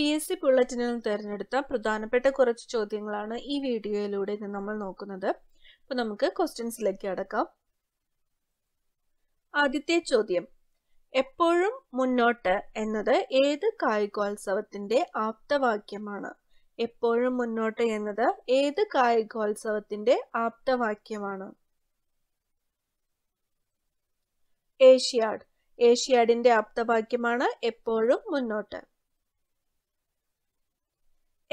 P S C ബുള്ളറ്റിനിൽ നിന്ന് തിരഞ്ഞെടുത്ത പ്രധാനപ്പെട്ട കുറച്ച് ചോദ്യങ്ങളാണ് ഈ വീഡിയോയിലൂടെ ഇന്ന് നമ്മൾ നോക്കുന്നത് അപ്പോൾ നമുക്ക് ക്വസ്റ്റ്യൻസിലേക്ക് അടക്കാം ആദ്യത്തെ ചോദ്യം എപ്പോഴും മുന്നോട്ട് എന്നത് ഏത് കായികോത്സവത്തിന്റെ ആപ്തവാക്യമാണ് എപ്പോഴും മുന്നോട്ട് എന്നത് ഏത് കായികോത്സവത്തിന്റെ ആപ്തവാക്യമാണ് ഏഷ്യാഡ് ഏഷ്യാഡിന്റെ ആപ്തവാക്യമാണ് എപ്പോഴും മുന്നോട്ട്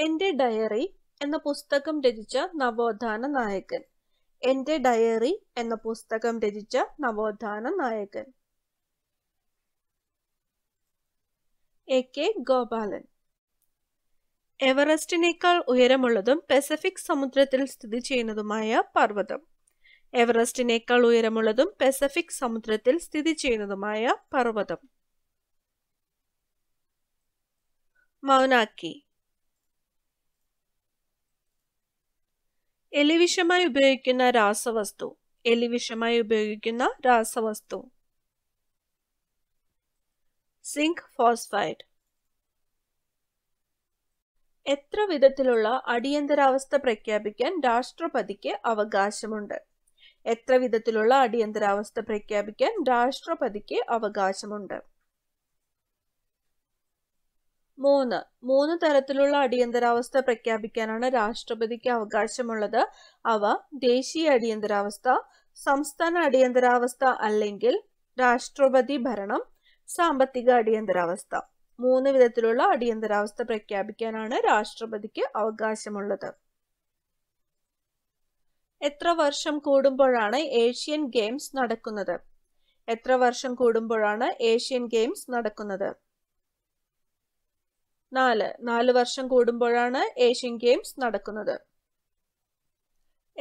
എന്റെ ഡയറി എന്ന പുസ്തകം രചിച്ച നവോത്ഥാന നായകൻ എന്റെ ഡയറി എന്ന പുസ്തകം രചിച്ച നവോത്ഥാന നായകൻ എ കെ ഗോപാലൻ എവറസ്റ്റിനേക്കാൾ ഉയരമുള്ളതും പസഫിക് സമുദ്രത്തിൽ സ്ഥിതി ചെയ്യുന്നതുമായ പർവ്വതം എവറസ്റ്റിനേക്കാൾ ഉയരമുള്ളതും പസഫിക് സമുദ്രത്തിൽ സ്ഥിതി ചെയ്യുന്നതുമായ പർവ്വതം മൗനാക്കി എലിവിഷമായി ഉപയോഗിക്കുന്ന രാസവസ്തു എലിവിഷമായി ഉപയോഗിക്കുന്ന രാസവസ്തു സിങ്ക് ഫോസ്ഫൈഡ് എത്ര വിധത്തിലുള്ള അടിയന്തരാവസ്ഥ പ്രഖ്യാപിക്കാൻ രാഷ്ട്രപതിക്ക് അവകാശമുണ്ട് എത്ര വിധത്തിലുള്ള അടിയന്തരാവസ്ഥ പ്രഖ്യാപിക്കാൻ രാഷ്ട്രപതിക്ക് അവകാശമുണ്ട് മൂന്ന് മൂന്ന് തരത്തിലുള്ള അടിയന്തരാവസ്ഥ പ്രഖ്യാപിക്കാനാണ് രാഷ്ട്രപതിക്ക് അവകാശമുള്ളത് അവ ദേശീയ അടിയന്തരാവസ്ഥ സംസ്ഥാന അടിയന്തരാവസ്ഥ അല്ലെങ്കിൽ രാഷ്ട്രപതി ഭരണം സാമ്പത്തിക അടിയന്തരാവസ്ഥ മൂന്ന് വിധത്തിലുള്ള അടിയന്തരാവസ്ഥ പ്രഖ്യാപിക്കാനാണ് രാഷ്ട്രപതിക്ക് അവകാശമുള്ളത് എത്ര വർഷം കൂടുമ്പോഴാണ് ഏഷ്യൻ ഗെയിംസ് നടക്കുന്നത് എത്ര വർഷം കൂടുമ്പോഴാണ് ഏഷ്യൻ ഗെയിംസ് നടക്കുന്നത് നാല് നാല് വർഷം കൂടുമ്പോഴാണ് ഏഷ്യൻ ഗെയിംസ് നടക്കുന്നത്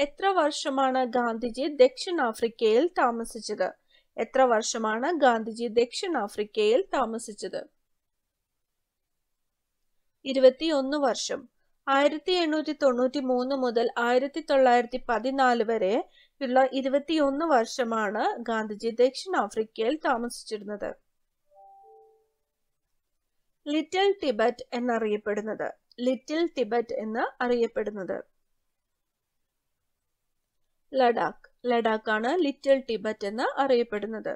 എത്ര വർഷമാണ് ഗാന്ധിജി ദക്ഷിണാഫ്രിക്കയിൽ താമസിച്ചത് എത്ര വർഷമാണ് ഗാന്ധിജി ദക്ഷിണാഫ്രിക്കയിൽ താമസിച്ചത് ഇരുപത്തിയൊന്ന് വർഷം ആയിരത്തി എണ്ണൂറ്റി തൊണ്ണൂറ്റി മൂന്ന് മുതൽ ആയിരത്തി തൊള്ളായിരത്തി പതിനാല് വരെ ഉള്ള ഇരുപത്തിയൊന്ന് വർഷമാണ് ഗാന്ധിജി ദക്ഷിണാഫ്രിക്കയിൽ താമസിച്ചിരുന്നത് ലിറ്റിൽ ടിബറ്റ് എന്നറിയപ്പെടുന്നത് ലിറ്റിൽ ടിബറ്റ് എന്ന് അറിയപ്പെടുന്നത് ലഡാക്ക് ആണ് ലിറ്റിൽ ടിബറ്റ് എന്ന് അറിയപ്പെടുന്നത്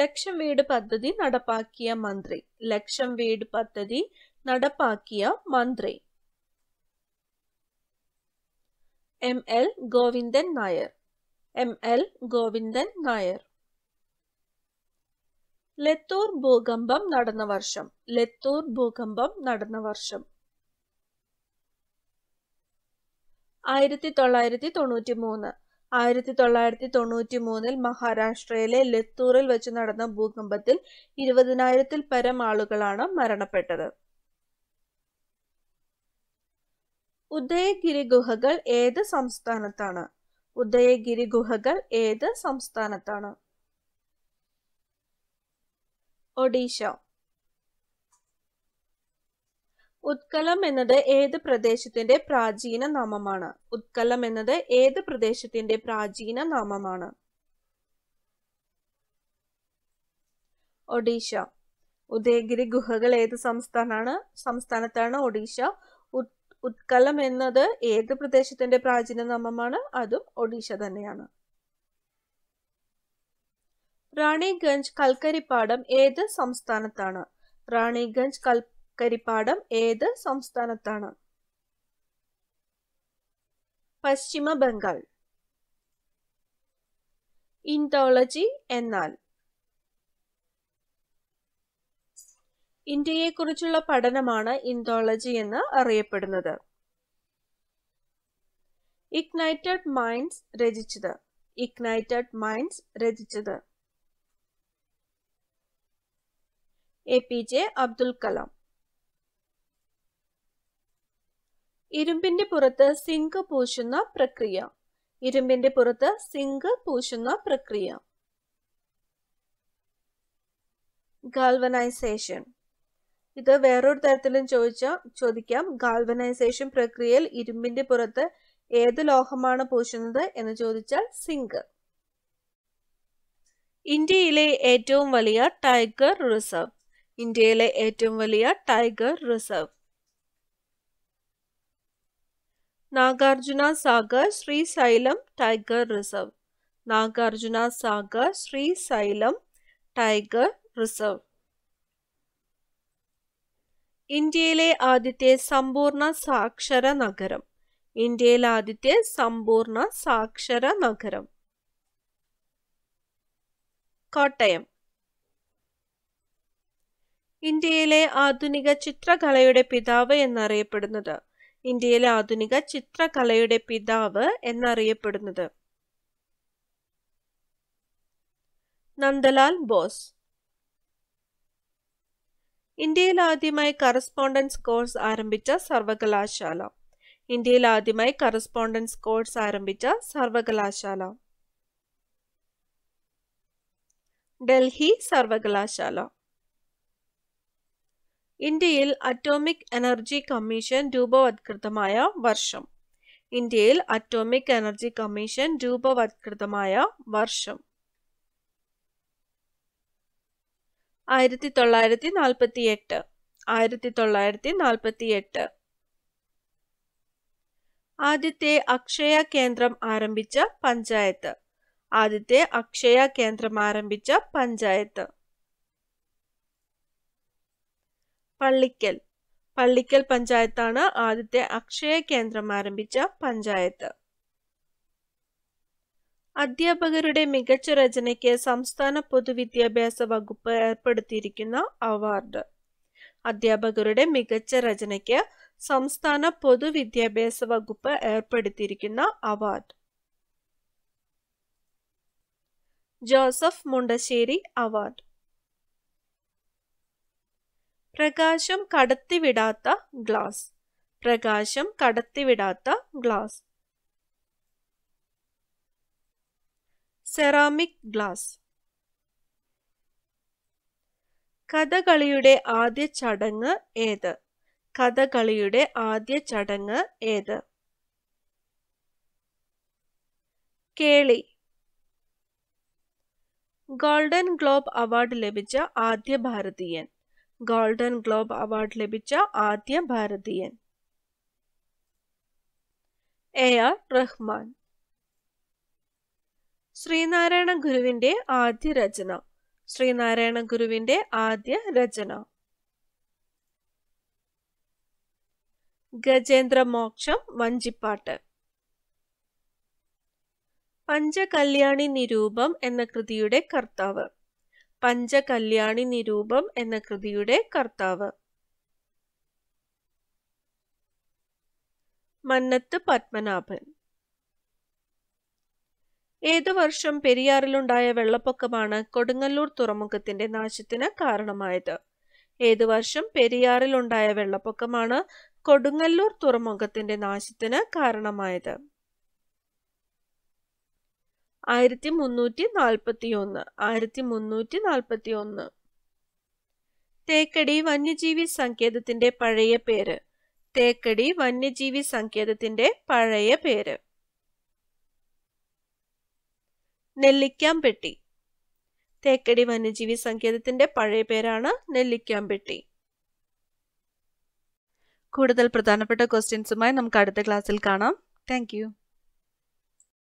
ലക്ഷം വീട് പദ്ധതി നടപ്പാക്കിയ മന്ത്രി ലക്ഷം വീട് പദ്ധതി നടപ്പാക്കിയ മന്ത്രി M L Govindan Nair M L Govindan Nair Latur ഭൂകമ്പം നടന്ന വർഷം ലത്തൂർ ഭൂകമ്പം നടന്ന വർഷം ആയിരത്തി തൊള്ളായിരത്തി തൊണ്ണൂറ്റി മൂന്ന് ആയിരത്തി തൊള്ളായിരത്തി തൊണ്ണൂറ്റി മൂന്നിൽ മഹാരാഷ്ട്രയിലെ ലത്തൂറിൽ വെച്ച് നടന്ന ഭൂകമ്പത്തിൽ ഇരുപതിനായിരത്തിൽ പരം ആളുകളാണ് മരണപ്പെട്ടത് ഉദയഗിരി ഗുഹകൾ ഏത് സംസ്ഥാനത്താണ് ഉദയഗിരി ഗുഹകൾ ഏത് സംസ്ഥാനത്താണ് ഒഡീഷ ഉത്കലം എന്നത് ഏത് പ്രദേശത്തിന്റെ പ്രാചീന നാമമാണ് ഉത്കലം എന്നത് ഏത് പ്രദേശത്തിന്റെ പ്രാചീന നാമമാണ് ഒഡീഷ ഉദയഗിരി ഗുഹകൾ ഏത് സംസ്ഥാനമാണ് സംസ്ഥാനത്താണ് ഒഡീഷ ഉത്കലം എന്നത് ഏത് പ്രദേശത്തിന്റെ പ്രാചീന നാമമാണ് അതും ഒഡീഷ തന്നെയാണ് റാണിഗഞ്ച് കൽക്കരിപ്പാടം ഏത് സംസ്ഥാനത്താണ് റാണിഗഞ്ച് കൽക്കരിപ്പാടം ഏത് സംസ്ഥാനത്താണ് പശ്ചിമ ബംഗാൾ ഇൻഡോളജി എന്നാൽ ഇന്ത്യയെക്കുറിച്ചുള്ള പഠനമാണ് ഇൻഡോളജി എന്ന് അറിയപ്പെടുന്നത് ഇഗ്നൈറ്റഡ് മൈൻഡ്സ് രചിച്ചത് ഇഗ്നൈറ്റഡ് മൈൻഡ്സ് രചിച്ചത് എ അബ്ദുൽ കലാം ഇരുമ്പിന്റെ പുറത്ത് സിങ്ക് പൂശുന്ന പ്രക്രിയ ഇരുമ്പിന്റെ പുറത്ത് സിങ്ക് പൂശുന്ന പ്രക്രിയ ഗാൽവനൈസേഷൻ ഇത് വേറൊരു തരത്തിലും ചോദിച്ചാൽ ചോദിക്കാം ഗാൽവനൈസേഷൻ പ്രക്രിയയിൽ ഇരുമ്പിന്റെ പുറത്ത് ഏത് ലോഹമാണ് പൂശുന്നത് എന്ന് ചോദിച്ചാൽ സിങ്ക് ഇന്ത്യയിലെ ഏറ്റവും വലിയ ടൈഗർ റിസർവ് ഇന്ത്യയിലെ ഏറ്റവും വലിയ tiger reserve Nagarjuna Sagar Srisailam tiger reserve Nagarjuna Sagar Srisailam tiger reserve ഇന്ത്യയിലെ ആദ്യത്തെ സമ്പൂർണ്ണ സാക്ഷര നഗരം ഇന്ത്യയിലെ ആദ്യത്തെ സമ്പൂർണ്ണ സാക്ഷര നഗരം കോട്ടയം ഇന്ത്യയിലെ ആധുനിക ചിത്രകലയുടെ പിതാവ് എന്നറിയപ്പെടുന്നത് ഇന്ത്യയിലെ ആധുനിക ചിത്രകലയുടെ പിതാവ് എന്നറിയപ്പെടുന്നത് നന്ദലാൽ ബോസ് ഇന്ത്യയിൽ ആദ്യമായി കറസ്പോണ്ടൻസ് കോഴ്സ് ആരംഭിച്ച സർവകലാശാല ഇന്ത്യയിൽ ആദ്യമായി കറസ്പോണ്ടൻസ് കോഴ്സ് ആരംഭിച്ച സർവകലാശാല ഡൽഹി സർവകലാശാല ഇന്ത്യയിൽ അറ്റോമിക് എനർജി കമ്മീഷൻ രൂപവത്കൃതമായ വർഷം ഇന്ത്യയിൽ അറ്റോമിക് എനർജി കമ്മീഷൻ രൂപവത്കൃതമായ വർഷം ആയിരത്തി തൊള്ളായിരത്തി നാൽപ്പത്തി എട്ട് ആയിരത്തി തൊള്ളായിരത്തി നാൽപ്പത്തി എട്ട് ആദ്യത്തെ അക്ഷയ കേന്ദ്രം ആരംഭിച്ച പഞ്ചായത്ത് ആദ്യത്തെ അക്ഷയ കേന്ദ്രം ആരംഭിച്ച പഞ്ചായത്ത് പള്ളിക്കൽ പള്ളിക്കൽ പഞ്ചായത്താണ് ആദ്യത്തെ അക്ഷയ കേന്ദ്രം ആരംഭിച്ച പഞ്ചായത്ത് അധ്യാപകരുടെ മികച്ച രചനയ്ക്ക് സംസ്ഥാന പൊതുവിദ്യാഭ്യാസ വകുപ്പ് ഏർപ്പെടുത്തിയിരിക്കുന്ന അവാർഡ് അധ്യാപകരുടെ മികച്ച രചനയ്ക്ക് സംസ്ഥാന പൊതുവിദ്യാഭ്യാസ വകുപ്പ് ഏർപ്പെടുത്തിയിരിക്കുന്ന അവാർഡ് ജോസഫ് മുണ്ടശ്ശേരി അവാർഡ് പ്രകാശം കടത്തിവിടാത്ത ഗ്ലാസ് പ്രകാശം കടത്തിവിടാത്ത ഗ്ലാസ് സെറാമിക് ഗ്ലാസ് കഥകളിയുടെ ആദ്യ ചടങ്ങ് ഏത് കഥകളിയുടെ ആദ്യ ചടങ്ങ് ഏത് കേളി ഗോൾഡൻ ഗ്ലോബ് അവാർഡ് ലഭിച്ച ആദ്യ ഭാരതീയൻ ഗോൾഡൻ ഗ്ലോബ് അവാർഡ് ലഭിച്ച ആദ്യ ഭാരതീയൻ എ ആർ റഹ്മാൻ ശ്രീനാരായണ ഗുരുവിന്റെ ആദ്യ രചന ശ്രീനാരായണ ഗുരുവിന്റെ ആദ്യ രചന ഗജേന്ദ്ര മോക്ഷം വഞ്ചിപ്പാട്ട് പഞ്ചകല്യാണി നിരൂപം എന്ന കൃതിയുടെ കർത്താവ് പഞ്ചകല്യാണി നിരൂപം എന്ന കൃതിയുടെ കർത്താവ് മന്നത്ത് പത്മനാഭൻ ഏതു വർഷം പെരിയാറിലുണ്ടായ വെള്ളപ്പൊക്കമാണ് കൊടുങ്ങല്ലൂർ തുറമുഖത്തിന്റെ നാശത്തിന് കാരണമായത് ഏതു വർഷം പെരിയാറിലുണ്ടായ വെള്ളപ്പൊക്കമാണ് കൊടുങ്ങല്ലൂർ തുറമുഖത്തിന്റെ നാശത്തിന് കാരണമായത് ആയിരത്തി മുന്നൂറ്റി നാൽപ്പത്തി ഒന്ന് ആയിരത്തി മുന്നൂറ്റി നാൽപ്പത്തി ഒന്ന് തേക്കടി വന്യജീവി സങ്കേതത്തിന്റെ പഴയ പേര് തേക്കടി വന്യജീവി സങ്കേതത്തിന്റെ പഴയ പേര് നെല്ലിക്കാംപെട്ടി തേക്കടി വന്യജീവി സങ്കേതത്തിന്റെ പഴയ പേരാണ് നെല്ലിക്കാംപെട്ടി കൂടുതൽ പ്രധാനപ്പെട്ട ക്വസ്റ്റ്യൻസുമായി നമുക്ക് അടുത്ത ക്ലാസ്സിൽ കാണാം താങ്ക്